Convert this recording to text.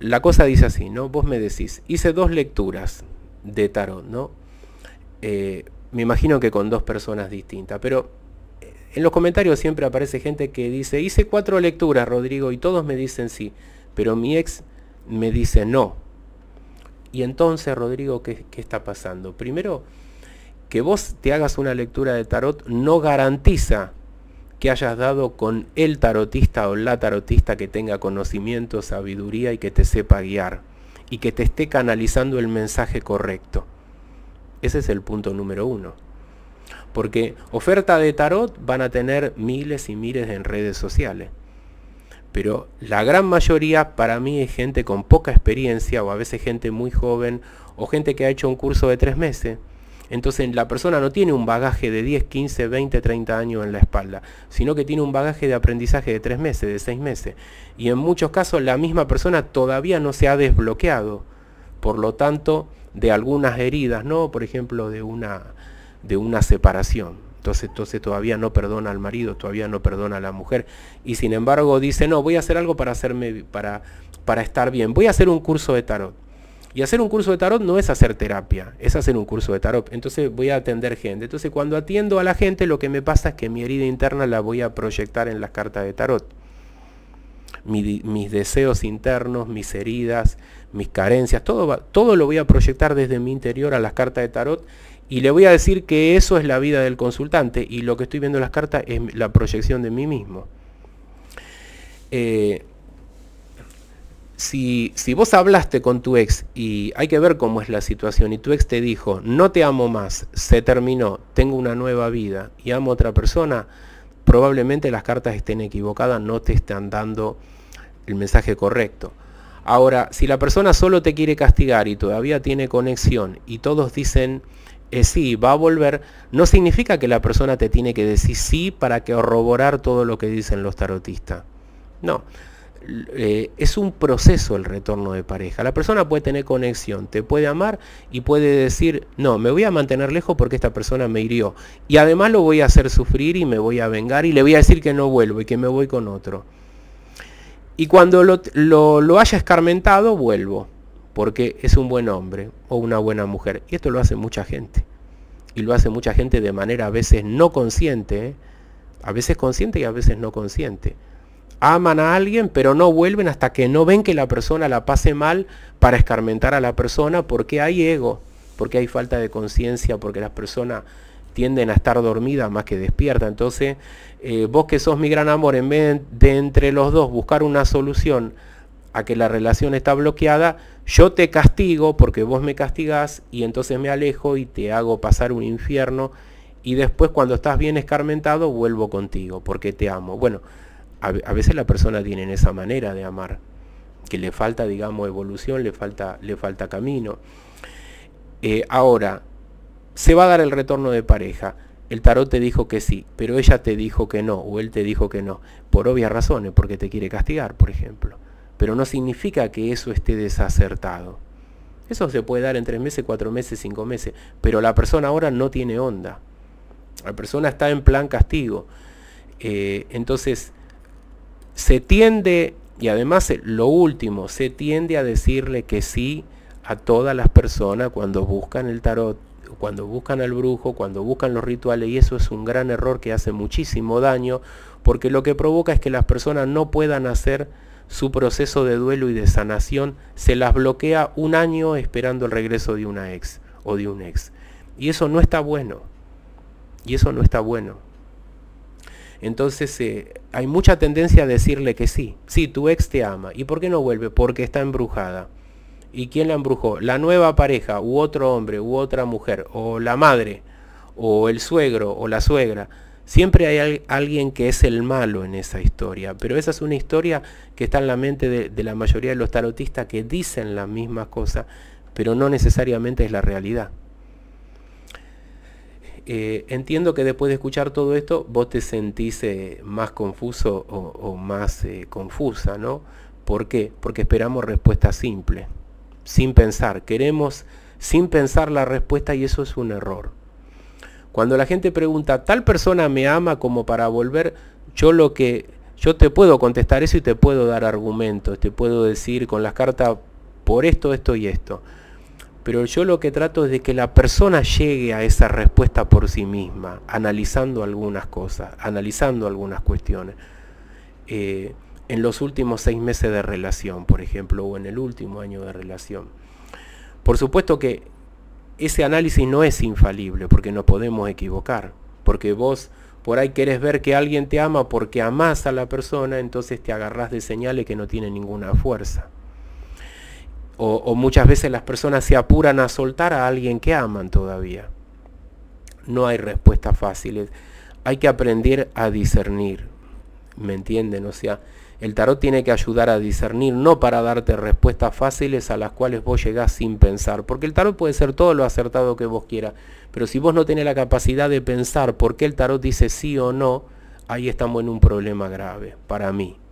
la cosa dice así, ¿no? Vos me decís, hice dos lecturas de tarot, ¿no? Eh, me imagino que con dos personas distintas, pero eh, en los comentarios siempre aparece gente que dice, hice cuatro lecturas, Rodrigo, y todos me dicen sí, pero mi ex me dice no. Y entonces, Rodrigo, qué está pasando? Primero, que vos te hagas una lectura de tarot no garantiza que hayas dado con el tarotista o la tarotista que tenga conocimiento, sabiduría y que te sepa guiar y que te esté canalizando el mensaje correcto. Ese es el punto número uno. Porque oferta de tarot van a tener miles y miles en redes sociales. Pero la gran mayoría para mí es gente con poca experiencia o a veces gente muy joven o gente que ha hecho un curso de tres meses entonces la persona no tiene un bagaje de 10, 15, 20, 30 años en la espalda, sino que tiene un bagaje de aprendizaje de 3 meses, de 6 meses. Y en muchos casos la misma persona todavía no se ha desbloqueado. Por lo tanto, de algunas heridas, ¿no? Por ejemplo, de una, de una separación. Entonces, entonces todavía no perdona al marido, todavía no perdona a la mujer. Y sin embargo dice, no, voy a hacer algo para hacerme, para, para estar bien. Voy a hacer un curso de tarot. Y hacer un curso de tarot no es hacer terapia, es hacer un curso de tarot. Entonces voy a atender gente. Entonces cuando atiendo a la gente lo que me pasa es que mi herida interna la voy a proyectar en las cartas de tarot. mis deseos internos, mis heridas, mis carencias, todo, todo lo voy a proyectar desde mi interior a las cartas de tarot y le voy a decir que eso es la vida del consultante y lo que estoy viendo en las cartas es la proyección de mí mismo. Eh, si, vos hablaste con tu ex y hay que ver cómo es la situación y tu ex te dijo, no te amo más, se terminó, tengo una nueva vida y amo a otra persona, probablemente las cartas estén equivocadas, no te están dando el mensaje correcto. Ahora, si la persona solo te quiere castigar y todavía tiene conexión y todos dicen, eh, sí, va a volver, no significa que la persona te tiene que decir sí para corroborar todo lo que dicen los tarotistas. No eh, es un proceso el retorno de pareja. La persona puede tener conexión, te puede amar y puede decir, no, me voy a mantener lejos porque esta persona me hirió. Y además lo voy a hacer sufrir y me voy a vengar y le voy a decir que no vuelvo y que me voy con otro. Y cuando lo, haya escarmentado, vuelvo, porque es un buen hombre o una buena mujer. Y esto lo hace mucha gente. Y lo hace mucha gente de manera a veces no consciente, ¿eh? a veces consciente y a veces no consciente aman a alguien, pero no vuelven hasta que no ven que la persona la pase mal para escarmentar a la persona, porque hay ego, porque hay falta de conciencia, porque las personas tienden a estar dormidas más que despiertas. Entonces, eh, vos que sos mi gran amor, en vez de entre los dos buscar una solución a que la relación está bloqueada, yo te castigo porque vos me castigás y entonces me alejo y te hago pasar un infierno y después cuando estás bien escarmentado vuelvo contigo porque te amo. Bueno, a, veces la persona tiene esa manera de amar, que le falta, digamos, evolución, le falta, le falta camino. Eh, ahora, se va a dar el retorno de pareja. El tarot te dijo que sí, pero ella te dijo que no, o él te dijo que no, por obvias razones, porque te quiere castigar, por ejemplo. Pero no significa que eso esté desacertado. Eso se puede dar en tres meses, cuatro meses, cinco meses, pero la persona ahora no tiene onda. La persona está en plan castigo. Eh, entonces, se tiende, y además eh, lo último, se tiende a decirle que sí a todas las personas cuando buscan el tarot, cuando buscan al brujo, cuando buscan los rituales, y eso es un gran error que hace muchísimo daño, porque lo que provoca es que las personas no puedan hacer su proceso de duelo y de sanación, se las bloquea un año esperando el regreso de una ex o de un ex. Y eso no está bueno. Y eso no está bueno. Entonces eh, hay mucha tendencia a decirle que sí, sí, tu ex te ama. ¿Y por qué no vuelve? Porque está embrujada. ¿Y quién la embrujó? La nueva pareja, u otro hombre, u otra mujer, o la madre, o el suegro, o la suegra. Siempre hay alguien que es el malo en esa historia, pero esa es una historia que está en la mente de, de la mayoría de los tarotistas que dicen las mismas cosas, pero no necesariamente es la realidad. Eh, entiendo que después de escuchar todo esto vos te sentís eh, más confuso o, más eh, confusa, ¿no? ¿Por qué? Porque esperamos respuesta simple, sin pensar. Queremos sin pensar la respuesta y eso es un error. Cuando la gente pregunta, tal persona me ama como para volver, yo lo que yo te puedo contestar eso y te puedo dar argumentos, te puedo decir con las cartas por esto, esto y esto. Pero yo lo que trato es de que la persona llegue a esa respuesta por sí misma, analizando algunas cosas, analizando algunas cuestiones. Eh, en los últimos seis meses de relación, por ejemplo, o en el último año de relación. Por supuesto que ese análisis no es infalible, porque no podemos equivocar, porque vos por ahí querés ver que alguien te ama porque amás a la persona, entonces te agarrás de señales que no tienen ninguna fuerza o, muchas veces las personas se apuran a soltar a alguien que aman todavía. No hay respuestas fáciles. Hay que aprender a discernir. ¿Me entienden? O sea, el tarot tiene que ayudar a discernir, no para darte respuestas fáciles a las cuales vos llegás sin pensar. Porque el tarot puede ser todo lo acertado que vos quieras. Pero si vos no tenés la capacidad de pensar por qué el tarot dice sí o no, ahí estamos en un problema grave para mí.